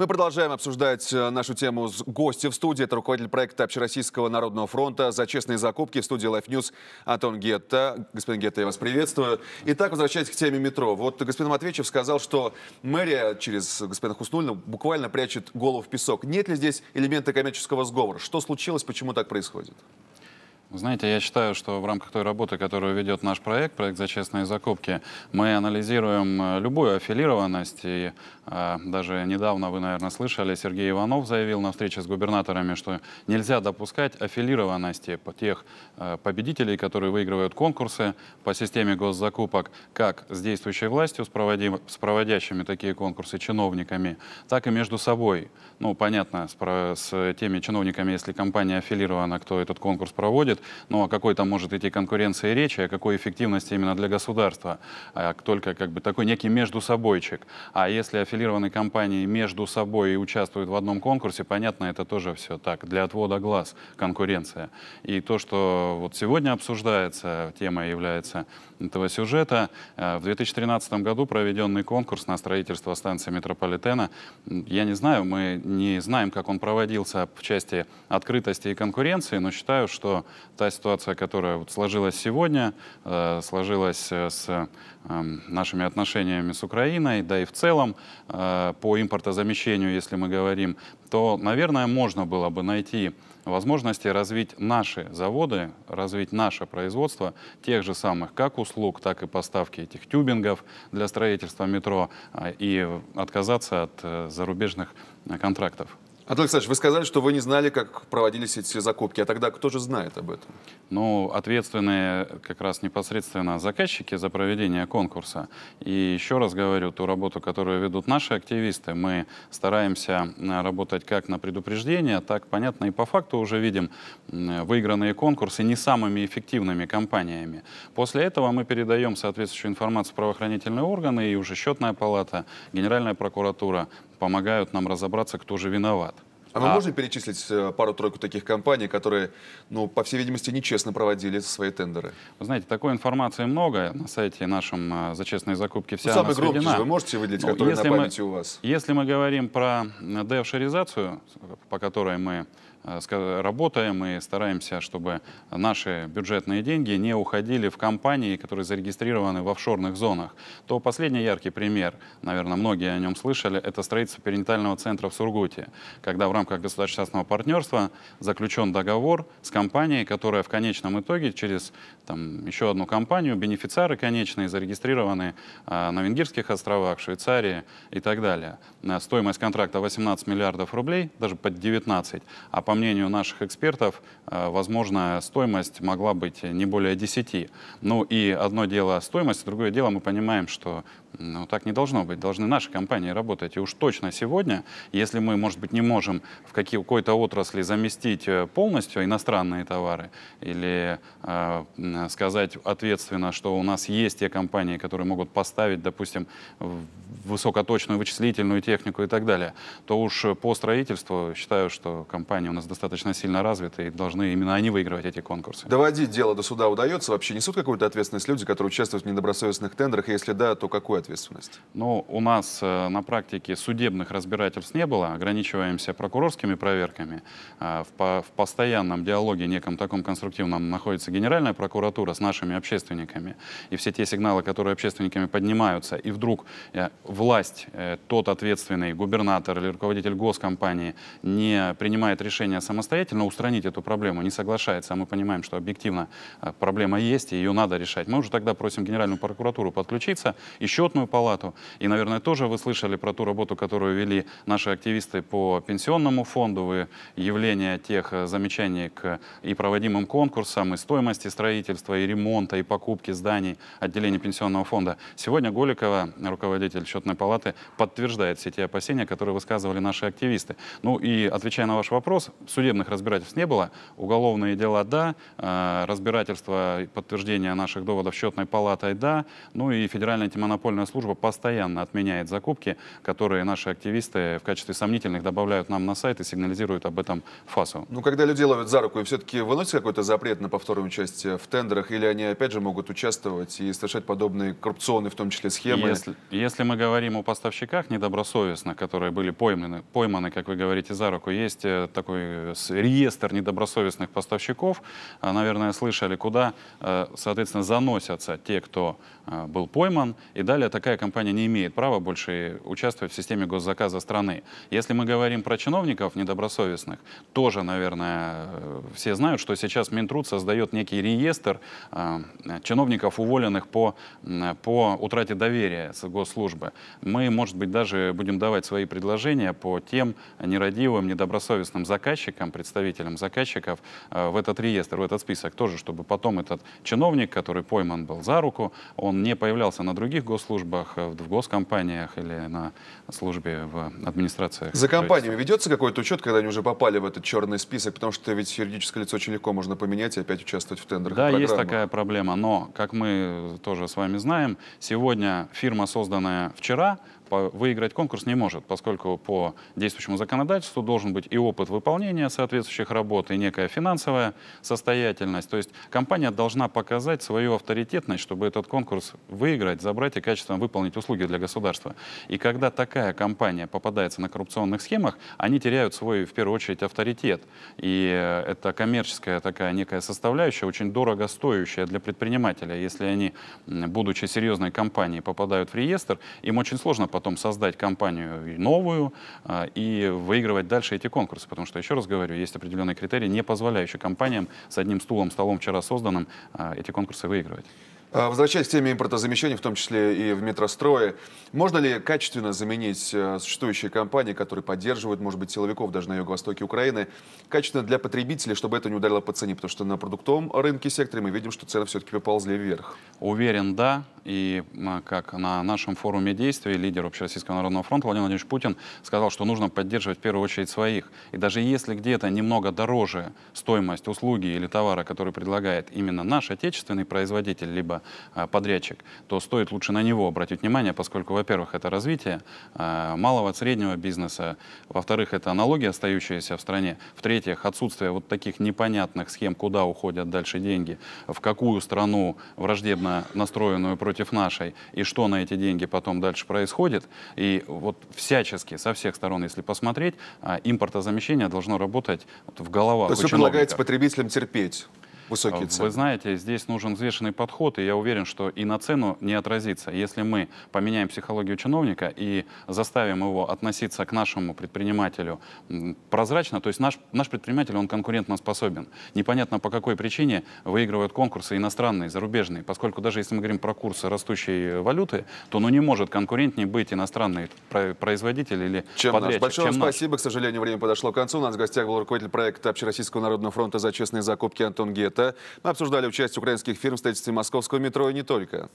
Мы продолжаем обсуждать э, нашу тему с гостем в студии. Это руководитель проекта Общероссийского народного фронта «За честные закупки» в студии Life News Антон Гетта. Господин Гетта, я вас приветствую. Итак, возвращаясь к теме метро. Вот господин Матвеевич сказал, что мэрия через господина Хуснульна буквально прячет голову в песок. Нет ли здесь элемента коммерческого сговора? Что случилось, почему так происходит? Знаете, я считаю, что в рамках той работы, которую ведет наш проект, проект «За честные закупки», мы анализируем э, любую аффилированность. И э, даже недавно, вы, наверное, слышали, Сергей Иванов заявил на встрече с губернаторами, что нельзя допускать аффилированности тех э, победителей, которые выигрывают конкурсы по системе госзакупок, как с действующей властью, с, проводим, с проводящими такие конкурсы чиновниками, так и между собой. Ну, понятно, с, с теми чиновниками, если компания аффилирована, кто этот конкурс проводит, но ну, о какой там может идти конкуренции речи, о какой эффективности именно для государства. А только как бы такой некий между собойчик. А если аффилированные компании между собой участвуют в одном конкурсе, понятно, это тоже все так, для отвода глаз конкуренция. И то, что вот сегодня обсуждается, тема является этого сюжета, э, в 2013 году проведенный конкурс на строительство станции метрополитена, я не знаю, мы не знаем, как он проводился в части открытости и конкуренции, но считаю, что та ситуация, которая вот сложилась сегодня, э, сложилась э, с э, нашими отношениями с Украиной, да и в целом э, по импортозамещению, если мы говорим, то, наверное, можно было бы найти возможности развить наши заводы, развить наше производство тех же самых как услуг, так и поставки этих тюбингов для строительства метро э, и отказаться от э, зарубежных контрактов. Анатолий Александрович, вы сказали, что вы не знали, как проводились эти закупки, а тогда кто же знает об этом? Ну, ответственные как раз непосредственно заказчики за проведение конкурса. И еще раз говорю, ту работу, которую ведут наши активисты, мы стараемся э, работать как на предупреждение, так, понятно, и по факту уже видим выигранные конкурсы не самыми эффективными компаниями. После этого мы передаем соответствующую информацию в правоохранительные органы, и уже счетная палата, Генеральная прокуратура, помогают нам разобраться, кто же виноват. А мы а... можете перечислить э, пару-тройку таких компаний, которые, ну, по всей видимости, нечестно проводили свои тендеры? Вы знаете, такой информации много. На сайте нашем э, за честные закупки вся ну, Самый громкий же вы можете выделить, ну, который на памяти мы, у вас? Если мы говорим про девшеризацию, по которой мы Э, работаем и стараемся, чтобы наши бюджетные деньги не уходили в компании, которые зарегистрированы в офшорных зонах, то последний яркий пример, наверное, многие о нем слышали, это строительство перинатального центра в Сургуте, когда в рамках государственного партнерства заключен договор с компанией, которая в конечном итоге через там, еще одну компанию, бенефициары конечные, зарегистрированы э, на Венгерских островах, Швейцарии и так далее. Э, стоимость контракта 18 миллиардов рублей, даже под 19, а по мнению наших экспертов, э, возможно, стоимость могла быть не более 10. Ну и одно дело стоимость, другое дело мы понимаем, что ну, так не должно быть. Должны наши компании работать. И уж точно сегодня, если мы, может быть, не можем в какой-то отрасли заместить э, полностью иностранные товары или э, сказать ответственно, что у нас есть те компании, которые могут поставить, допустим, высокоточную вычислительную технику и так далее, то уж по строительству считаю, что компании у нас достаточно сильно развиты и должны именно они выигрывать эти конкурсы. Доводить дело до суда удается? Вообще несут какую-то ответственность люди, которые участвуют в недобросовестных тендерах? Если да, то какую ответственность? Ну, у нас э, на практике судебных разбирательств не было, ограничиваемся прокурорскими проверками. Э, в, по, в постоянном диалоге, неком таком конструктивном, находится Генеральная прокуратура с нашими общественниками. И все те сигналы, которые общественниками поднимаются, и вдруг э, власть, тот ответственный губернатор или руководитель госкомпании не принимает решение самостоятельно устранить эту проблему, не соглашается, а мы понимаем, что объективно проблема есть, и ее надо решать. Мы уже тогда просим Генеральную прокуратуру подключиться, еще счетную палату. И, наверное, тоже вы слышали про ту работу, которую вели наши активисты по пенсионному фонду вы явление тех э, замечаний к и проводимым конкурсам, и стоимости строительства, и ремонта, и покупки зданий отделения пенсионного фонда. Сегодня Голикова, руководитель счетной палаты, подтверждает все те опасения, которые высказывали наши активисты. Ну и, отвечая на ваш вопрос, судебных разбирательств не было, уголовные дела – да, э, разбирательство и подтверждение наших доводов счетной палатой – да, ну и федеральная антимонопольная Федеральная служба постоянно отменяет закупки, которые наши активисты в качестве сомнительных добавляют нам на сайт и сигнализируют об этом ФАСу. Ну, когда люди ловят за руку и все-таки выносят какой-то запрет на повторное участие в тендерах, или они опять же могут участвовать и совершать подобные коррупционные, в том числе, схемы? Если, если мы говорим о поставщиках недобросовестных, которые были пойманы, пойманы, как вы говорите, за руку, есть э, такой э, реестр недобросовестных поставщиков, а, наверное, слышали, куда, э, соответственно, заносятся те, кто был пойман, и далее такая компания не имеет права больше участвовать в системе госзаказа страны. Если мы говорим про чиновников недобросовестных, тоже, наверное, э, все знают, что сейчас Минтруд создает некий реестр э, чиновников, уволенных по, по утрате доверия с госслужбы. Мы, может быть, даже будем давать свои предложения по тем нерадивым, недобросовестным заказчикам, представителям заказчиков э, в этот реестр, в этот список тоже, чтобы потом этот чиновник, который пойман был за руку, он не появлялся на других госслужбах, службах, э, в госкомпаниях или на службе в администрациях. За компаниями ведется какой-то учет, когда они уже попали в этот черный список, потому что ведь юридическое лицо очень легко можно поменять и опять участвовать в тендерах. Да, есть такая проблема, но, как мы тоже с вами знаем, сегодня фирма, созданная вчера, выиграть конкурс не может, поскольку по действующему законодательству должен быть и опыт выполнения соответствующих работ, и некая финансовая состоятельность. То есть компания должна показать свою авторитетность, чтобы этот конкурс выиграть, забрать и качественно выполнить услуги для государства. И когда такая компания попадается на коррупционных схемах, они теряют свой, в первую очередь, авторитет. И э, это коммерческая такая некая составляющая, очень дорого стоящая для предпринимателя. Если они, будучи серьезной компанией, попадают в реестр, им очень сложно, по потом создать компанию новую а, и выигрывать дальше эти конкурсы. Потому что, еще раз говорю, есть определенные критерии, не позволяющие компаниям с одним стулом, столом вчера созданным а, эти конкурсы выигрывать. А, возвращаясь к теме импортозамещения, в том числе и в метрострое, можно ли качественно заменить э, существующие компании, которые поддерживают, может быть, силовиков даже на юго-востоке Украины, качественно для потребителей, чтобы это не ударило по цене? Потому что на продуктовом рынке секторе мы видим, что цены все-таки поползли вверх. Уверен, да. И как на нашем форуме действий лидер Общероссийского народного фронта Владимир Владимирович Путин сказал, что нужно поддерживать в первую очередь своих. И даже если где-то немного дороже стоимость услуги или товара, который предлагает именно наш отечественный производитель, либо Э, подрядчик, то стоит лучше на него обратить внимание, поскольку, во-первых, это развитие э, малого, среднего бизнеса, во-вторых, это налоги, остающиеся в стране, в-третьих, отсутствие вот таких непонятных схем, куда уходят дальше деньги, в какую страну враждебно настроенную против нашей, и что на эти деньги потом дальше происходит. И вот всячески, со всех сторон, если посмотреть, э, импортозамещение должно работать в головах. То есть вы предлагаете потребителям терпеть? высокие цены. Вы знаете, здесь нужен взвешенный подход, и я уверен, что и на цену не отразится. Если мы поменяем психологию чиновника и заставим его относиться к нашему предпринимателю прозрачно, то есть наш, наш предприниматель, он конкурентно способен. Непонятно по какой причине выигрывают конкурсы иностранные, зарубежные, поскольку даже если мы говорим про курсы растущей валюты, то ну не может конкурентнее быть иностранный производитель или чем подрядчик. Наш. Большое чем спасибо, наш. к сожалению, время подошло к концу. У нас в гостях был руководитель проекта Общероссийского народного фронта за честные закупки Антон Гет. Мы обсуждали участие украинских фирм в строительстве московского метро и не только.